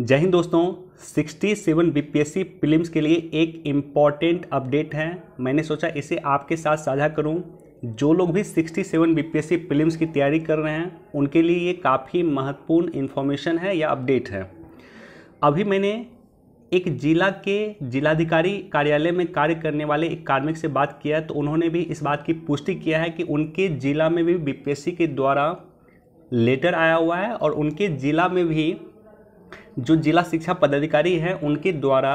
जय हिंद दोस्तों 67 seven B के लिए एक इम्पॉर्टेंट अपडेट है मैंने सोचा इसे आपके साथ साझा करूं जो लोग भी 67 सेवन बी की तैयारी कर रहे हैं उनके लिए ये काफ़ी महत्वपूर्ण इन्फॉर्मेशन है या अपडेट है अभी मैंने एक जिला के जिलाधिकारी कार्यालय में कार्य करने वाले एक कार्मिक से बात किया तो उन्होंने भी इस बात की पुष्टि किया है कि उनके जिला में भी बी के द्वारा लेटर आया हुआ है और उनके जिला में भी जो जिला शिक्षा पदाधिकारी हैं उनके द्वारा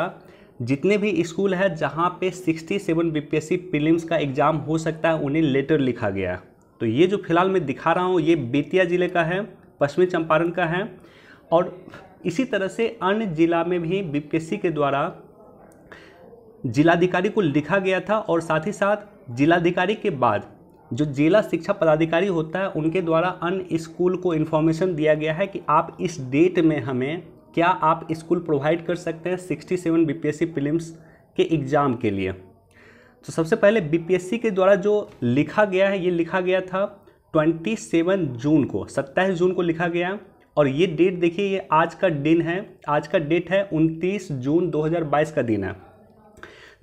जितने भी स्कूल है जहाँ पे 67 सेवन बी का एग्ज़ाम हो सकता है उन्हें लेटर लिखा गया तो ये जो फिलहाल मैं दिखा रहा हूँ ये बेतिया ज़िले का है पश्चिमी चंपारण का है और इसी तरह से अन्य जिला में भी बी के द्वारा जिलाधिकारी को लिखा गया था और साथ ही साथ जिलाधिकारी के बाद जो जिला शिक्षा पदाधिकारी होता है उनके द्वारा अन्य स्कूल को इन्फॉर्मेशन दिया गया है कि आप इस डेट में हमें क्या आप स्कूल प्रोवाइड कर सकते हैं 67 सेवन बी के एग्ज़ाम के लिए तो सबसे पहले बी के द्वारा जो लिखा गया है ये लिखा गया था 27 जून को 27 जून को लिखा गया और ये डेट देखिए ये आज का दिन है आज का डेट है 29 जून 2022 का दिन है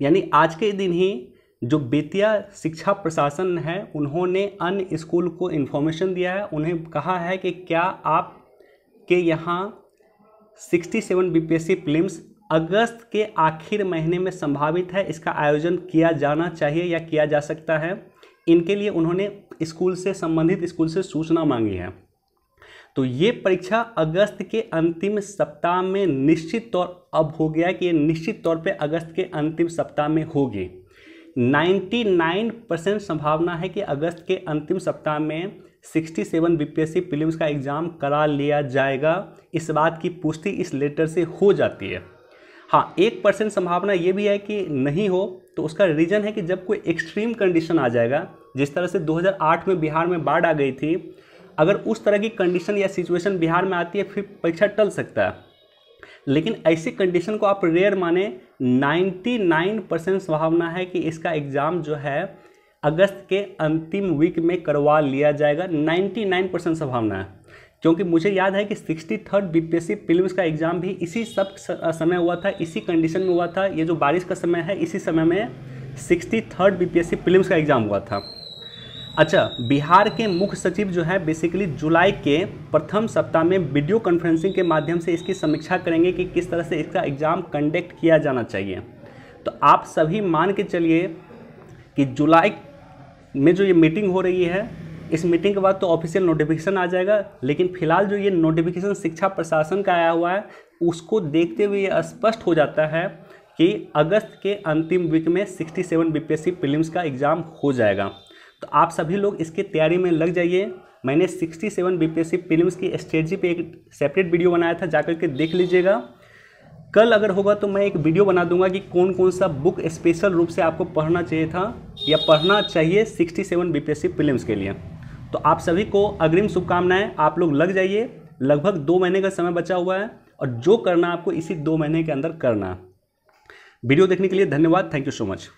यानी आज के दिन ही जो बेतिया शिक्षा प्रशासन है उन्होंने अन्य स्कूल को इन्फॉर्मेशन दिया है उन्हें कहा है कि क्या आप के यहाँ 67 बीपीएससी प्रीलिम्स अगस्त के आखिर महीने में संभावित है इसका आयोजन किया जाना चाहिए या किया जा सकता है इनके लिए उन्होंने स्कूल से संबंधित स्कूल से सूचना मांगी है तो ये परीक्षा अगस्त के अंतिम सप्ताह में निश्चित तौर अब हो गया कि ये निश्चित तौर पे अगस्त के अंतिम सप्ताह में होगी 99 परसेंट संभावना है कि अगस्त के अंतिम सप्ताह में सिक्सटी सेवन सी प्रीलिम्स का एग्ज़ाम करा लिया जाएगा इस बात की पुष्टि इस लेटर से हो जाती है हाँ एक परसेंट संभावना ये भी है कि नहीं हो तो उसका रीज़न है कि जब कोई एक्सट्रीम कंडीशन आ जाएगा जिस तरह से 2008 में बिहार में बाढ़ आ गई थी अगर उस तरह की कंडीशन या सिचुएशन बिहार में आती है फिर परीक्षा टल सकता है लेकिन ऐसी कंडीशन को आप रेयर माने 99 परसेंट संभावना है कि इसका एग्ज़ाम जो है अगस्त के अंतिम वीक में करवा लिया जाएगा 99 परसेंट संभावना है क्योंकि मुझे याद है कि sixty third B P S का एग्ज़ाम भी इसी सब समय हुआ था इसी कंडीशन में हुआ था ये जो बारिश का समय है इसी समय में sixty third B P S का एग्ज़ाम हुआ था अच्छा बिहार के मुख्य सचिव जो है बेसिकली जुलाई के प्रथम सप्ताह में वीडियो कॉन्फ्रेंसिंग के माध्यम से इसकी समीक्षा करेंगे कि किस तरह से इसका एग्ज़ाम कंडक्ट किया जाना चाहिए तो आप सभी मान के चलिए कि जुलाई में जो ये मीटिंग हो रही है इस मीटिंग के बाद तो ऑफिशियल नोटिफिकेशन आ जाएगा लेकिन फिलहाल जो ये नोटिफिकेशन शिक्षा प्रशासन का आया हुआ है उसको देखते हुए ये स्पष्ट हो जाता है कि अगस्त के अंतिम वीक में 67 सेवन बी का एग्ज़ाम हो जाएगा तो आप सभी लोग इसके तैयारी में लग जाइए मैंने 67 सेवन बीपीएससी प्रीलिम्स की स्ट्रेटजी पे एक सेपरेट वीडियो बनाया था जाकर के देख लीजिएगा कल अगर होगा तो मैं एक वीडियो बना दूंगा कि कौन कौन सा बुक स्पेशल रूप से आपको पढ़ना चाहिए था या पढ़ना चाहिए 67 सेवन बी के लिए तो आप सभी को अग्रिम शुभकामनाएं आप लोग लग जाइए लगभग दो महीने का समय बचा हुआ है और जो करना आपको इसी दो महीने के अंदर करना वीडियो देखने के लिए धन्यवाद थैंक यू सो मच